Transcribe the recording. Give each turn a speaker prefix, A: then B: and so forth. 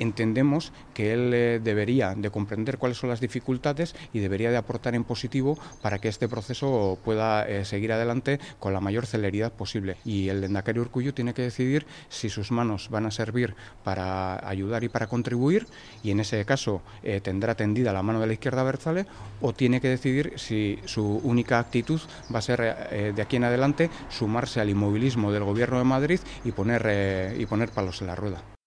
A: entendemos que él eh, debería de comprender cuáles son las dificultades y debería de aportar en positivo para que este proceso pueda eh, seguir adelante con la mayor celeridad posible. Y el Lendacario Urcuyo tiene que decidir si sus manos van a servir para ayudar y para contribuir, y en ese caso eh, tendrá tendida la mano de la izquierda Berzales o tiene que decidir si su única actitud va a ser de aquí en adelante sumarse al inmovilismo del gobierno de Madrid y poner, y poner palos en la rueda.